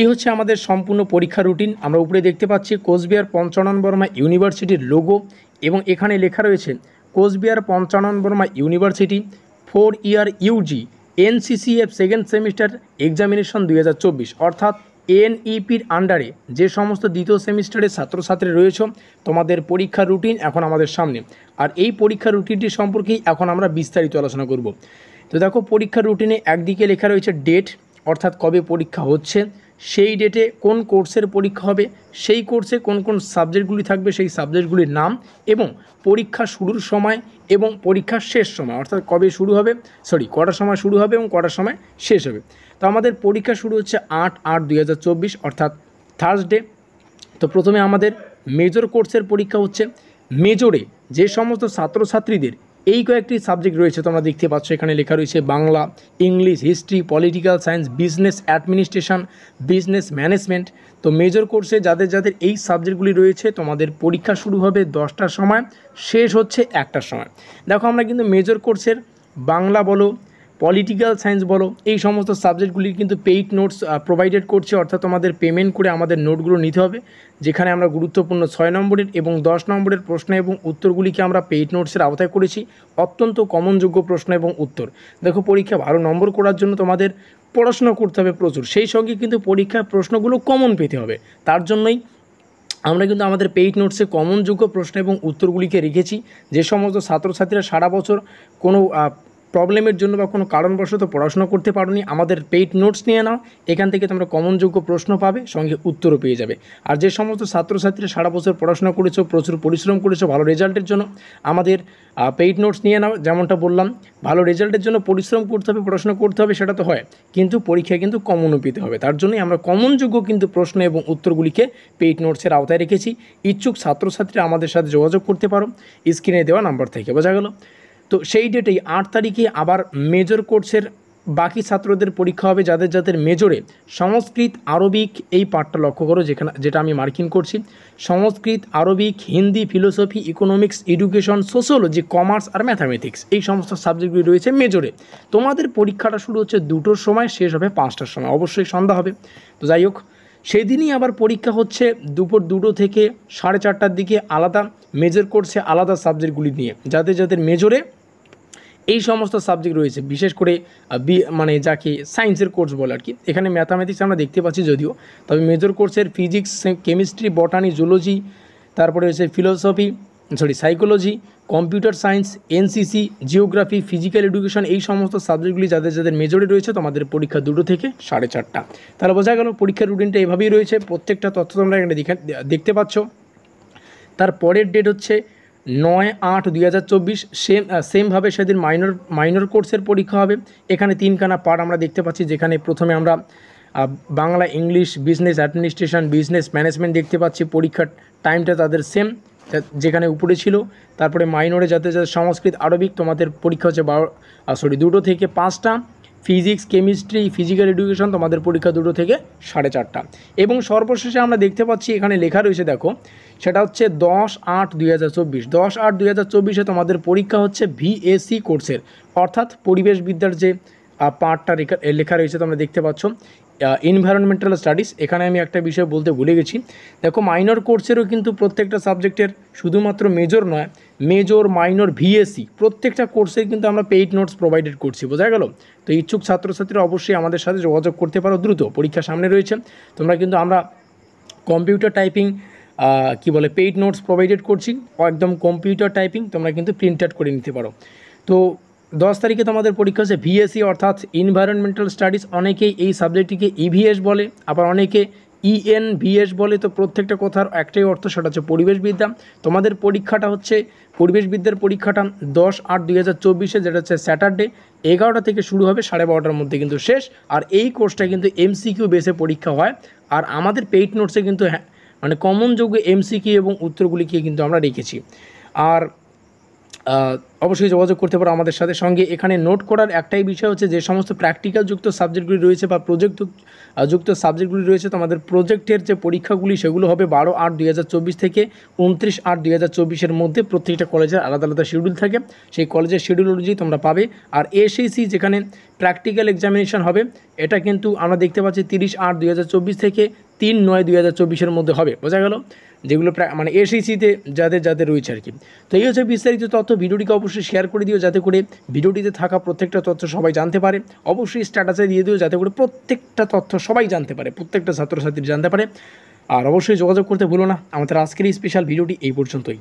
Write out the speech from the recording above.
এই হচ্ছে আমাদের সম্পূর্ণ পরীক্ষা রুটিন আমরা উপরে দেখতে পাচ্ছি কোচবিহার পঞ্চানন বর্মা ইউনিভার্সিটির লোগো এবং এখানে লেখা রয়েছে Cooch Behar Panchanan Barma university four year UG NCCF second semester examination দুই অর্থাৎ এনইপির e আন্ডারে যে সমস্ত দ্বিতীয় সেমিস্টারের ছাত্রছাত্রী রয়েছে তোমাদের পরীক্ষা রুটিন এখন আমাদের সামনে আর এই পরীক্ষা রুটিনটি সম্পর্কেই এখন আমরা বিস্তারিত আলোচনা করব তো দেখো পরীক্ষার রুটিনে একদিকে লেখা রয়েছে ডেট অর্থাৎ কবে পরীক্ষা হচ্ছে সেই ডেটে কোন কোর্সের পরীক্ষা হবে সেই কোর্সে কোন কোন সাবজেক্টগুলি থাকবে সেই সাবজেক্টগুলির নাম এবং পরীক্ষা শুরুর সময় এবং পরীক্ষার শেষ সময় অর্থাৎ কবে শুরু হবে সরি কটার সময় শুরু হবে এবং কটার সময় শেষ হবে তো আমাদের পরীক্ষা শুরু হচ্ছে আট আট দুই অর্থাৎ থার্সডে তো প্রথমে আমাদের মেজর কোর্সের পরীক্ষা হচ্ছে মেজরে যে সমস্ত ছাত্রছাত্রীদের এই কয়েকটি সাবজেক্ট রয়েছে তোমরা দেখতে পাচ্ছ এখানে লেখা রয়েছে Bangla English history political science business administration business management তো মেজর কোর্সে যাদের যাদের এই সাবজেক্টগুলি রয়েছে তোমাদের পরীক্ষা শুরু হবে দশটার সময় শেষ হচ্ছে একটার সময় দেখো আমরা কিন্তু মেজর কোর্সের বাংলা বলো পলিটিক্যাল সায়েন্স বলো এই সমস্ত সাবজেক্টগুলি কিন্তু পেইড নোটস প্রোভাইডেড করছে অর্থাৎ তোমাদের পেমেন্ট করে আমাদের নোটগুলো নিতে হবে যেখানে আমরা গুরুত্বপূর্ণ ছয় নম্বরের এবং দশ নম্বরের প্রশ্ন এবং উত্তরগুলিকে আমরা পেইড নোটসের আওতায় করেছি অত্যন্ত কমনযোগ্য প্রশ্ন এবং উত্তর দেখো পরীক্ষা ভালো নম্বর করার জন্য তোমাদের পড়াশোনা করতে হবে প্রচুর সেই সঙ্গে কিন্তু পরীক্ষার প্রশ্নগুলো কমন পেতে হবে তার জন্যই আমরা কিন্তু আমাদের পেইড নোটসে কমনযোগ্য প্রশ্ন এবং উত্তরগুলিকে রেখেছি যে সমস্ত ছাত্রছাত্রীরা সারা বছর কোনো প্রবলেমের জন্য বা কোনো কারণবশত পড়াশোনা করতে পারোনি আমাদের পেইড নোটস নিয়ে নাও এখান থেকে তোমরা কমনযোগ্য প্রশ্ন পাবে সঙ্গে উত্তরও পেয়ে যাবে আর যে সমস্ত ছাত্রছাত্রীরা সারা বছর পড়াশোনা করেছো প্রচুর পরিশ্রম করেছো ভালো রেজাল্টের জন্য আমাদের পেইড নোটস নিয়ে নাও যেমনটা বললাম ভালো রেজাল্টের জন্য পরিশ্রম করতে হবে পড়াশোনা করতে হবে সেটা তো হয় কিন্তু পরীক্ষায় কিন্তু কমনও পেতে হবে তার জন্যই আমরা কমনযোগ্য কিন্তু প্রশ্ন এবং উত্তরগুলিকে পেইড নোটসের আওতায় রেখেছি ইচ্ছুক ছাত্রছাত্রীরা আমাদের সাথে যোগাযোগ করতে পারো স্ক্রিনে দেওয়া নাম্বার থেকে বোঝা গেলো তো সেই ডেটেই আট তারিখে আবার মেজর কোর্সের বাকি ছাত্রদের পরীক্ষা হবে যাদের যাদের মেজরে সংস্কৃত আরবিক এই পাঠটা লক্ষ্য করো যেখানে যেটা আমি মার্কিন করছি Sanskrit Arabic Hindi philosophy economics education sociology commerce আর ম্যাথামেটিক্স এই সমস্ত সাবজেক্টগুলি রয়েছে মেজরে তোমাদের পরীক্ষাটা শুরু হচ্ছে দুটোর সময় শেষ হবে পাঁচটার সময় অবশ্যই সন্ধ্যা হবে তো যাই হোক সেদিনই আবার পরীক্ষা হচ্ছে দুপুর দুটো থেকে সাড়ে চারটার দিকে আলাদা মেজর কোর্সে আলাদা সাবজেক্টগুলি নিয়ে যাদের যাদের মেজরে এই সমস্ত সাবজেক্ট রয়েছে বিশেষ করে বি মানে যাকে সায়েন্সের কোর্স বলে আর কি এখানে ম্যাথামেটিক্স আমরা দেখতে পাচ্ছি যদিও তবে মেজর কোর্সের ফিজিক্স কেমিস্ট্রি বটানি জুলজি তারপরে রয়েছে philosophy sorry psychology computer science NCC geography physical education এই সমস্ত সাবজেক্টগুলি যাদের যাদের মেজরে রয়েছে তোমাদের পরীক্ষা দুটো থেকে সাড়ে চারটা তাহলে বোঝা গেল পরীক্ষার রুটিনটা এভাবেই রয়েছে প্রত্যেকটা তথ্য তোমরা এখানে দেখতে পাচ্ছ তার পরের ডেট হচ্ছে নয় আট দুই হাজার চব্বিশ সেম সেমভাবে সেদিন মাইনর মাইনর কোর্সের পরীক্ষা হবে এখানে তিনখানা পার্ট আমরা দেখতে পাচ্ছি যেখানে প্রথমে আমরা Bangla English business administration business management দেখতে পাচ্ছি পরীক্ষার টাইমটা তাদের সেম যেখানে উপরে ছিল তারপরে মাইনরে যাতে যাতে সংস্কৃত আরবিক তোমাদের পরীক্ষা হচ্ছে বারো সরি দুটো থেকে পাঁচটা ফিজিক্স কেমিস্ট্রি ফিজিক্যাল এডুকেশন তোমাদের পরীক্ষা দুটো থেকে সাড়ে চারটা এবং সর্বশেষে আমরা দেখতে পাচ্ছি এখানে লেখা রয়েছে দেখো সেটা হচ্ছে দশ আট দুই হাজার চব্বিশ দশ আট দুই হাজার চব্বিশে তোমাদের পরীক্ষা হচ্ছে ভিএসি কোর্সের অর্থাৎ পরিবেশবিদ্যার যে পার্টটা লেখা রয়েছে তোমরা দেখতে পাচ্ছ এনভায়রনমেন্টাল স্টাডিজ এখানে আমি একটা বিষয় বলতে ভুলে গেছি দেখো মাইনর কোর্সেরও কিন্তু প্রত্যেকটা সাবজেক্টের শুধুমাত্র মেজর নয় মেজর মাইনর ভিএসি প্রত্যেকটা কোর্সের কিন্তু আমরা পেইড নোটস প্রোভাইডেড করছি বোঝা গেল তো ইচ্ছুক ছাত্রছাত্রীরা অবশ্যই আমাদের সাথে যোগাযোগ করতে পারো দ্রুত পরীক্ষা সামনে রয়েছে তোমরা কিন্তু আমরা কম্পিউটার টাইপিং কি বলে পেইড নোটস প্রোভাইডেড করছি একদম কম্পিউটার টাইপিং তোমরা কিন্তু প্রিন্ট আউট করে নিতে পারো তো দশ তারিখে তোমাদের পরীক্ষা হচ্ছে ভিএসি e, অর্থাৎ ইনভায়রনমেন্টাল স্টাডিজ অনেকেই এই সাবজেক্টটিকে ইভিএস e বলে আবার অনেকে ইএন e ভিএস বলে তো প্রত্যেকটা কথার একটাই অর্থ সেটা হচ্ছে পরিবেশবিদ্যা তোমাদের পরীক্ষাটা হচ্ছে পরিবেশবিদ্যার পরীক্ষাটা দশ আট দুই হাজার চব্বিশে যেটা হচ্ছে স্যাটারডে এগারোটা থেকে শুরু হবে সাড়ে বারোটার মধ্যে কিন্তু শেষ আর এই কোর্সটা কিন্তু এমসিকিউ বেসে পরীক্ষা হয় আর আমাদের পেইড নোটসে কিন্তু হ্যাঁ মানে কমন যোগ্য এমসিকিউ এবং উত্তরগুলিকে কিন্তু আমরা রেখেছি আর অবশ্যই যোগাযোগ করতে পারো আমাদের সাথে সঙ্গে এখানে নোট করার একটাই বিষয় হচ্ছে যে সমস্ত প্র্যাকটিক্যাল যুক্ত সাবজেক্টগুলি রয়েছে বা প্রজেক্ট যুক্ত সাবজেক্টগুলি রয়েছে তোমাদের প্রজেক্টের যে পরীক্ষাগুলি সেগুলো হবে বারো আট দুই থেকে উনত্রিশ আট দুই হাজার মধ্যে প্রত্যেকটা কলেজের আলাদা আলাদা শিডিউল থাকে সেই কলেজের শিডিউল অনুযায়ী তোমরা পাবে আর এসএসি যেখানে প্র্যাকটিক্যাল এক্সামিনেশন হবে এটা কিন্তু আমরা দেখতে পাচ্ছি তিরিশ আট দুই থেকে তিন নয় দুই হাজার চব্বিশের মধ্যে হবে বোঝা গেল যেগুলো প্রায় মানে এসিসিতে e যাদের যাদের রয়েছে আর কি তো এই হচ্ছে বিস্তারিত তথ্য ভিডিওটিকে অবশ্যই শেয়ার করে দিও যাতে করে ভিডিওটিতে থাকা প্রত্যেকটা তথ্য সবাই জানতে পারে অবশ্যই স্ট্যাটাসে দিয়ে দিও যাতে করে প্রত্যেকটা তথ্য সবাই জানতে পারে প্রত্যেকটা ছাত্রছাত্রী জানতে পারে আর অবশ্যই যোগাযোগ করতে ভুলো না আমাদের আজকের এই স্পেশাল ভিডিওটি এই পর্যন্তই